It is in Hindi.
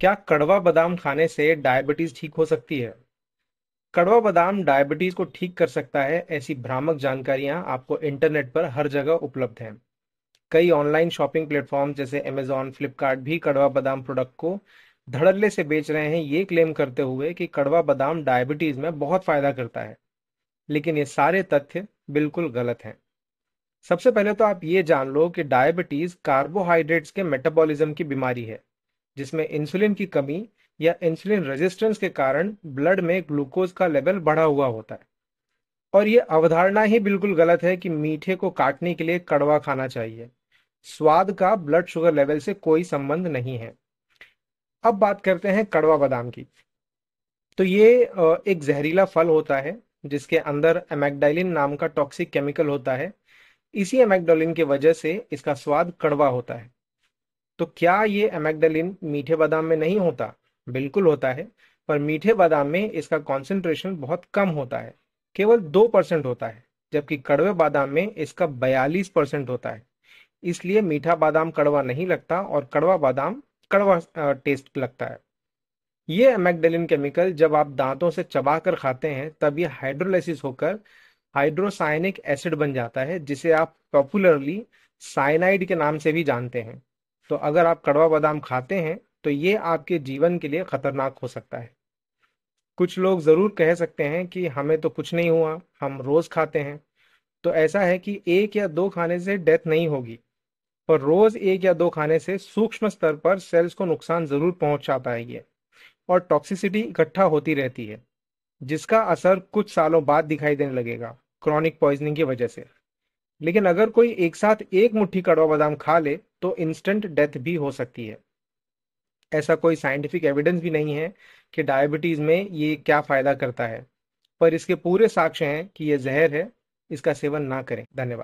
क्या कड़वा बादाम खाने से डायबिटीज ठीक हो सकती है कड़वा बादाम डायबिटीज को ठीक कर सकता है ऐसी भ्रामक जानकारियां आपको इंटरनेट पर हर जगह उपलब्ध हैं कई ऑनलाइन शॉपिंग प्लेटफॉर्म जैसे अमेजॉन फ्लिपकार्ट भी कड़वा बादाम प्रोडक्ट को धड़ल्ले से बेच रहे हैं ये क्लेम करते हुए कि कड़वा बादाम डायबिटीज में बहुत फायदा करता है लेकिन ये सारे तथ्य बिल्कुल गलत हैं सबसे पहले तो आप ये जान लो कि डायबिटीज कार्बोहाइड्रेट्स के मेटाबॉलिज्म की बीमारी है जिसमें इंसुलिन की कमी या इंसुलिन रेजिस्टेंस के कारण ब्लड में ग्लूकोज का लेवल बढ़ा हुआ होता है और ये अवधारणा ही बिल्कुल गलत है कि मीठे को काटने के लिए कड़वा खाना चाहिए स्वाद का ब्लड शुगर लेवल से कोई संबंध नहीं है अब बात करते हैं कड़वा बादाम की तो ये एक जहरीला फल होता है जिसके अंदर एमेगडाइलिन नाम का टॉक्सिक केमिकल होता है इसी एमेगडोलिन की वजह से इसका स्वाद कड़वा होता है तो क्या ये एमेगडलिन मीठे बादाम में नहीं होता बिल्कुल होता है पर मीठे बादाम में इसका कॉन्सेंट्रेशन बहुत कम होता है केवल दो परसेंट होता है जबकि कड़वे बादाम में इसका बयालीस परसेंट होता है इसलिए मीठा बादाम कड़वा नहीं लगता और कड़वा बादाम कड़वा टेस्ट लगता है ये एमेगडलिन केमिकल जब आप दांतों से चबा कर खाते हैं तब ये हाइड्रोलाइसिस होकर हाइड्रोसाइनिक एसिड बन जाता है जिसे आप पॉपुलरली साइनाइड के नाम से भी जानते हैं तो अगर आप कड़वा बादाम खाते हैं तो ये आपके जीवन के लिए खतरनाक हो सकता है कुछ लोग ज़रूर कह सकते हैं कि हमें तो कुछ नहीं हुआ हम रोज़ खाते हैं तो ऐसा है कि एक या दो खाने से डेथ नहीं होगी पर रोज़ एक या दो खाने से सूक्ष्म स्तर पर सेल्स को नुकसान ज़रूर पहुंचाता है ये और टॉक्सिसिटी इकट्ठा होती रहती है जिसका असर कुछ सालों बाद दिखाई देने लगेगा क्रॉनिक पॉइजनिंग की वजह से लेकिन अगर कोई एक साथ एक मुट्ठी कड़वा बादाम खा ले तो इंस्टेंट डेथ भी हो सकती है ऐसा कोई साइंटिफिक एविडेंस भी नहीं है कि डायबिटीज में ये क्या फायदा करता है पर इसके पूरे साक्ष्य हैं कि यह जहर है इसका सेवन ना करें धन्यवाद